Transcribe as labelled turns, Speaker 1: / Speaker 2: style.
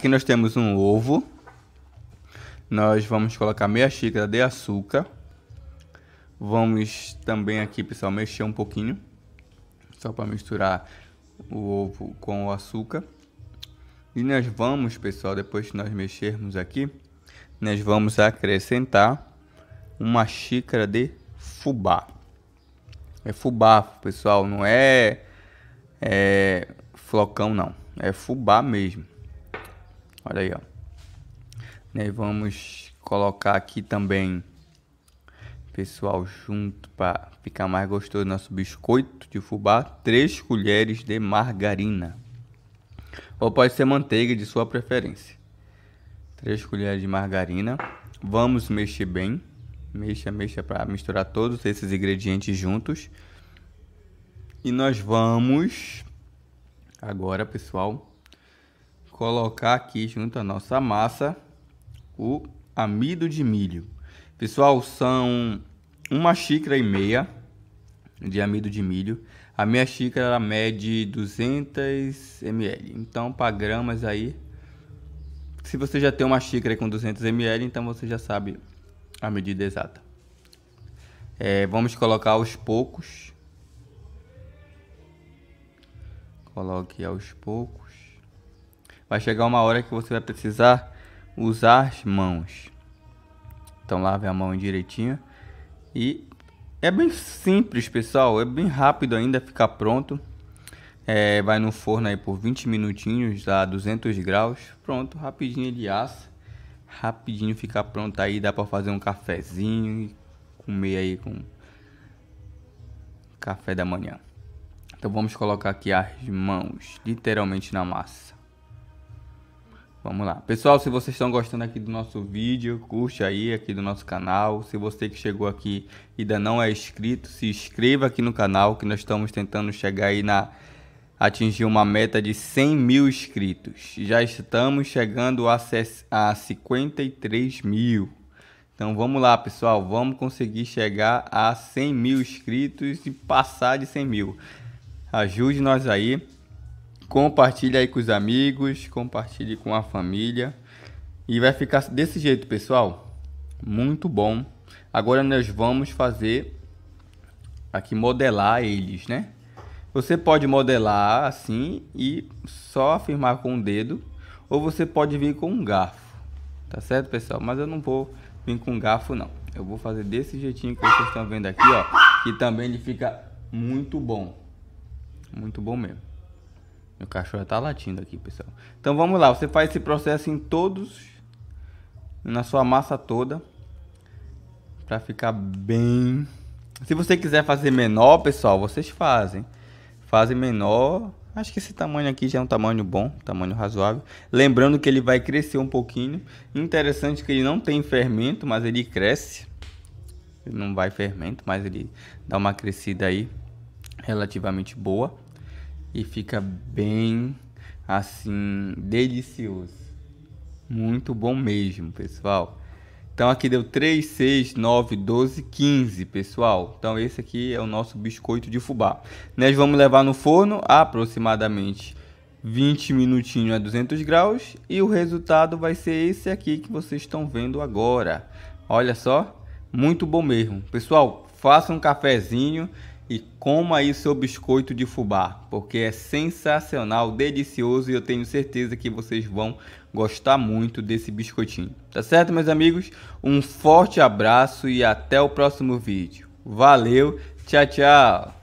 Speaker 1: Aqui nós temos um ovo. Nós vamos colocar meia xícara de açúcar. Vamos também aqui, pessoal, mexer um pouquinho. Só para misturar o ovo com o açúcar. E nós vamos, pessoal, depois que nós mexermos aqui, nós vamos acrescentar uma xícara de fubá. É fubá, pessoal, não é, é flocão, não. É fubá mesmo. Olha aí, ó. Né, vamos colocar aqui também, pessoal, junto para ficar mais gostoso nosso biscoito de fubá, 3 colheres de margarina. Ou pode ser manteiga de sua preferência. 3 colheres de margarina. Vamos mexer bem. Mexa, mexa para misturar todos esses ingredientes juntos. E nós vamos agora, pessoal, colocar aqui junto à nossa massa o amido de milho. Pessoal, são uma xícara e meia de amido de milho. A minha xícara mede 200 ml. Então, para gramas aí, se você já tem uma xícara com 200 ml, então você já sabe a medida exata. É, vamos colocar aos poucos. Coloque aos poucos vai chegar uma hora que você vai precisar usar as mãos. Então lave a mão direitinho e é bem simples, pessoal, é bem rápido ainda ficar pronto. É, vai no forno aí por 20 minutinhos a 200 graus, pronto, rapidinho ele assa, rapidinho fica pronto aí, dá para fazer um cafezinho e comer aí com café da manhã. Então vamos colocar aqui as mãos literalmente na massa. Vamos lá. Pessoal, se vocês estão gostando aqui do nosso vídeo, curte aí aqui do nosso canal. Se você que chegou aqui ainda não é inscrito, se inscreva aqui no canal que nós estamos tentando chegar aí na... Atingir uma meta de 100 mil inscritos. Já estamos chegando a, a 53 mil. Então vamos lá, pessoal. Vamos conseguir chegar a 100 mil inscritos e passar de 100 mil. Ajude nós aí. Compartilhe aí com os amigos, compartilhe com a família. E vai ficar desse jeito, pessoal. Muito bom. Agora nós vamos fazer aqui modelar eles, né? Você pode modelar assim e só afirmar com o dedo, ou você pode vir com um garfo. Tá certo, pessoal? Mas eu não vou vir com garfo não. Eu vou fazer desse jeitinho que vocês estão vendo aqui, ó, que também ele fica muito bom. Muito bom mesmo. Meu cachorro tá latindo aqui, pessoal. Então vamos lá, você faz esse processo em todos, na sua massa toda, para ficar bem. Se você quiser fazer menor, pessoal, vocês fazem. Fazem menor. Acho que esse tamanho aqui já é um tamanho bom, tamanho razoável. Lembrando que ele vai crescer um pouquinho. Interessante que ele não tem fermento, mas ele cresce. Ele não vai fermento, mas ele dá uma crescida aí relativamente boa e fica bem assim delicioso. Muito bom mesmo, pessoal. Então aqui deu 3, 6, 9, 12, 15, pessoal. Então esse aqui é o nosso biscoito de fubá. Nós vamos levar no forno aproximadamente 20 minutinhos a 200 graus e o resultado vai ser esse aqui que vocês estão vendo agora. Olha só, muito bom mesmo. Pessoal, faça um cafezinho e coma aí seu biscoito de fubá, porque é sensacional, delicioso e eu tenho certeza que vocês vão gostar muito desse biscoitinho. Tá certo, meus amigos? Um forte abraço e até o próximo vídeo. Valeu, tchau, tchau!